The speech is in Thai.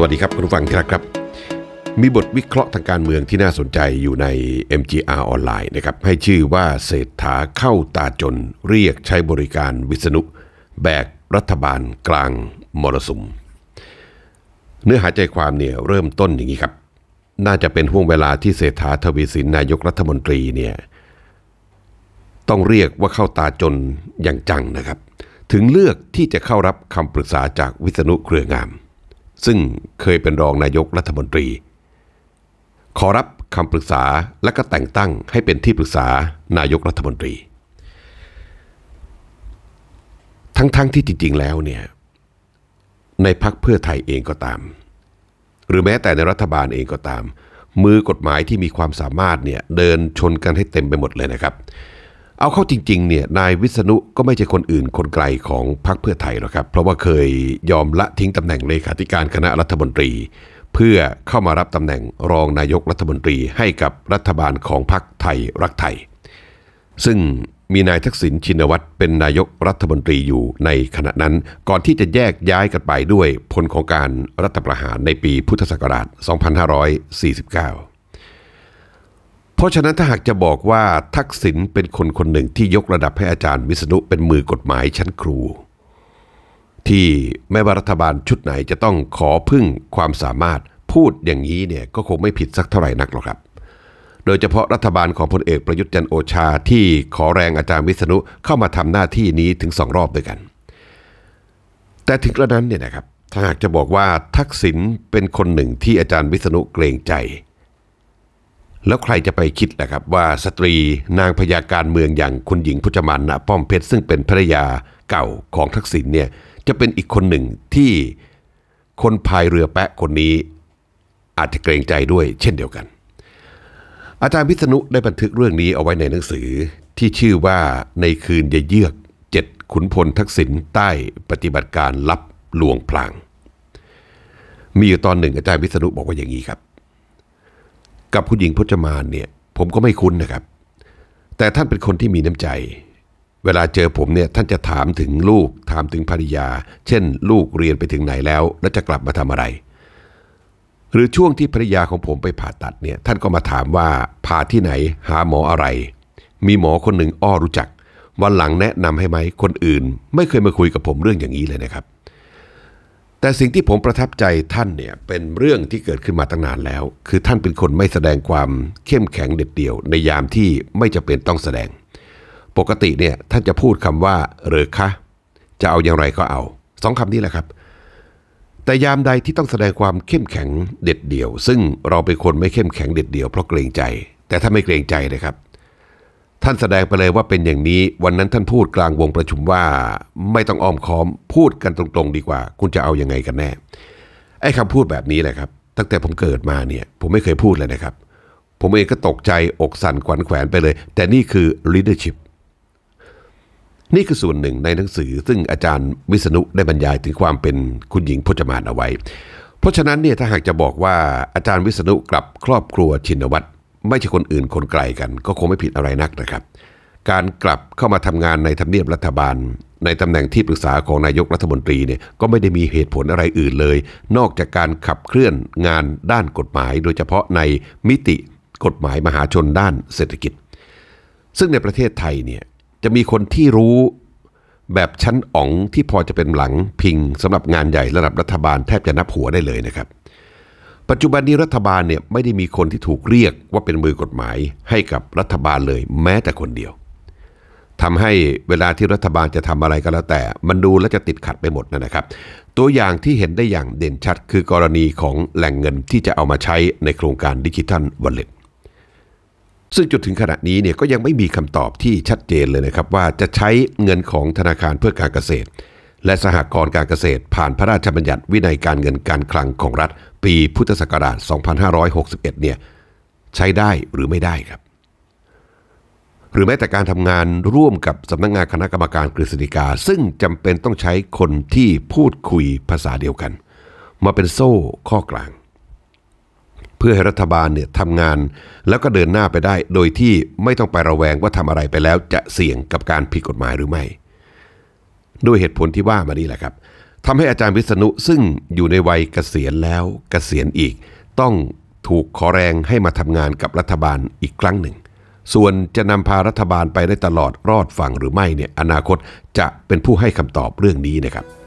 วัสดีครับ คุณผู้ฟังครับครับ มีบทวิเคราะห์ทางการเมืองที่น่าสนใจอยู่ใน MGR ออนไลน์นะครับให้ชื่อว่าเศรษฐาเข้าตาจนเรียกใช้บริการวิษณุแบกรัฐบาลกลางมรสุม เนื้อหาใจความเนี่ยเริ่มต้นอย่างนี้ครับ น่าจะเป็นห่วงเวลาที่เศรษฐาทวีสินนายกรัฐมนตรีเนี่ยต้องเรียกว่าเข้าตาจนอย่างจังนะครับถึงเลือกที่จะเข้ารับคำปรึกษาจากวิษณุเครืองามซึ่งเคยเป็นรองนายกรัฐมนตรี ขอรับคำปรึกษาและก็แต่งตั้งให้เป็นที่ปรึกษานายกรัฐมนตรี ทั้งๆทที่จริงๆแล้วเนี่ยในพักเพื่อไทยเองก็ตาม หรือแม้แต่ในรัฐบาลเองก็ตาม มือกฎหมายที่มีความสามารถเนี่ยเดินชนกันให้เต็มไปหมดเลยนะครับเอาเข้าจริงๆ เนี่ย นายวิษณุก็ไม่ใช่คนอื่นคนไกลของพรรคเพื่อไทยหรอกครับ เพราะว่าเคยยอมละทิ้งตำแหน่งเลขาธิการคณะรัฐมนตรี เพื่อเข้ามารับตำแหน่งรองนายกรัฐมนตรีให้กับรัฐบาลของพรรคไทยรักไทย ซึ่งมีนายทักษิณชินวัตรเป็นนายกรัฐมนตรีอยู่ในขณะนั้นก่อนที่จะแยกย้ายกันไปด้วยผลของการรัฐประหารในปีพุทธศักราช 2549เพราะฉะนั้นถ้าหากจะบอกว่าทักษิณเป็นคนคนหนึ่งที่ยกระดับให้อาจารย์วิษณุเป็นมือกฎหมายชั้นครู ที่แม้ว่ารัฐบาลชุดไหนจะต้องขอพึ่งความสามารถพูดอย่างนี้เนี่ยก็คงไม่ผิดสักเท่าไหร่นักหรอกครับ โดยเฉพาะรัฐบาลของพลเอกประยุทธ์จันโอชาที่ขอแรงอาจารย์วิษณุเข้ามาทำหน้าที่นี้ถึงสองรอบด้วยกัน แต่ถึงกระนั้นเนี่ยนะครับถ้าหากจะบอกว่าทักษิณเป็นคนหนึ่งที่อาจารย์วิษณุเกรงใจแล้วใครจะไปคิดนะครับว่าสตรีนางพยาการเมืองอย่างคุณหญิงพจมันนะป้อมเพชร ซึ่งเป็นภรรยาเก่าของทักษิณเนี่ยจะเป็นอีกคนหนึ่งที่คนพายเรือแปะคนนี้อาจจะเกรงใจด้วยเช่นเดียวกัน อาจารย์พิษณุได้บันทึกเรื่องนี้เอาไว้ในหนังสือที่ชื่อว่าในคืนเยือกเจ็ดขุนพลทักษิณใต้ปฏิบัติการลับหลวงพลาง มีอยู่ตอนหนึ่งอาจารย์พิษณุบอกว่าอย่างนี้ครับกับคุณหญิงพจมานเนี่ย ผมก็ไม่คุ้นนะครับ แต่ท่านเป็นคนที่มีน้ำใจ เวลาเจอผมเนี่ยท่านจะถามถึงลูกถามถึงภรรยา เช่น ลูกเรียนไปถึงไหนแล้ว แล้วจะกลับมาทำอะไร หรือช่วงที่ภรรยาของผมไปผ่าตัดเนี่ย ท่านก็มาถามว่า ผ่าที่ไหนหาหมออะไร มีหมอคนหนึ่งอ้อรู้จัก วันหลังแนะนำให้ไหมคนอื่นไม่เคยมาคุยกับผมเรื่องอย่างนี้เลยนะครับแต่สิ่งที่ผมประทับใจท่านเนี่ยเป็นเรื่องที่เกิดขึ้นมาตั้งนานแล้ว คือท่านเป็นคนไม่แสดงความเข้มแข็งเด็ดเดี่ยว ในยามที่ไม่จะเป็นต้องแสดง ปกติเนี่ยท่านจะพูดคำว่าหรือคะ จะเอาอย่างไรก็เอาสองคำนี้แหละครับ แต่ยามใดที่ต้องแสดงความเข้มแข็งเด็ดเดี่ยว ซึ่งเราเป็นคนไม่เข้มแข็งเด็ดเดี่ยวเพราะเกรงใจ แต่ถ้าไม่เกรงใจนะครับท่านแสดงไปเลยว่าเป็นอย่างนี้วันนั้นท่านพูดกลางวงประชุมว่าไม่ต้องอ้อมค้อมพูดกันตรงๆ ดีกว่า คุณจะเอาอยัางไงกันแน่ ไอ้คำพูดแบบนี้แหละครับ ตั้งแต่ผมเกิดมาเนี่ย ผมไม่เคยพูดเลยนะครับ ผมเองก็ตกใจอกสั่นขวัญแขวนไปเลย แต่นี่คือ leadership นี่คือส่วนหนึ่งในหนังสือ ซึ่งอาจารย์วิษณุได้บรรยายถึงความเป็นคุณหญิงพจมานเอาไว้ เพราะฉะนั้นเนี่ยถ้าหากจะบอกว่าอาจารย์วิษณุกลับครอบครัวชินวัตรไม่ใช่คนอื่นคนไกลกัน ก็คงไม่ผิดอะไรนักนะครับ การกลับเข้ามาทำงานในทำเนียบรัฐบาล ในตำแหน่งที่ปรึกษาของนายกรัฐมนตรีเนี่ยก็ไม่ได้มีเหตุผลอะไรอื่นเลย นอกจากการขับเคลื่อนงานด้านกฎหมายโดยเฉพาะในมิติกฎหมายมหาชนด้านเศรษฐกิจ ซึ่งในประเทศไทยเนี่ยจะมีคนที่รู้แบบชั้นอ๋องที่พอจะเป็นหลังพิงสำหรับงานใหญ่ระดับรัฐบาลแทบจะนับหัวได้เลยนะครับปัจจุบันนี้รัฐบาลเนี่ยไม่ได้มีคนที่ถูกเรียกว่าเป็นมือกฎหมายให้กับรัฐบาลเลยแม้แต่คนเดียว ทำให้เวลาที่รัฐบาลจะทำอะไรก็แล้วแต่มันดูแลจะติดขัดไปหมดนะครับ ตัวอย่างที่เห็นได้อย่างเด่นชัดคือกรณีของแหล่งเงินที่จะเอามาใช้ในโครงการดิจิทัลวัลเล็ต ซึ่งจนถึงขณะนี้เนี่ยก็ยังไม่มีคำตอบที่ชัดเจนเลยนะครับ ว่าจะใช้เงินของธนาคารเพื่อการเกษตร และสหกรณ์การเกษตร ผ่านพระราชบัญญัติวินัยการเงินการคลังของรัฐปีพุทธศักราช 2561 เนี่ย ใช้ได้หรือไม่ได้ครับ หรือแม้แต่การทำงานร่วมกับสำนักงงานคณะกรรมการกฤษฎีกา ซึ่งจำเป็นต้องใช้คนที่พูดคุยภาษาเดียวกัน มาเป็นโซ่ข้อกลาง เพื่อให้รัฐบาลเนี่ยทำงานแล้วก็เดินหน้าไปได้ โดยที่ไม่ต้องไประแวงว่าทำอะไรไปแล้วจะเสี่ยงกับการผิดกฎหมายหรือไม่ ด้วยเหตุผลที่ว่ามานี่แหละครับทำให้อาจารย์วิษณุซึ่งอยู่ในวัยเกษียณแล้วเกษียณอีก ต้องถูกขอแรงให้มาทำงานกับรัฐบาลอีกครั้งหนึ่ง ส่วนจะนำพารัฐบาลไปได้ตลอดรอดฝั่งหรือไม่เนี่ยอนาคตจะเป็นผู้ให้คำตอบเรื่องนี้นะครับ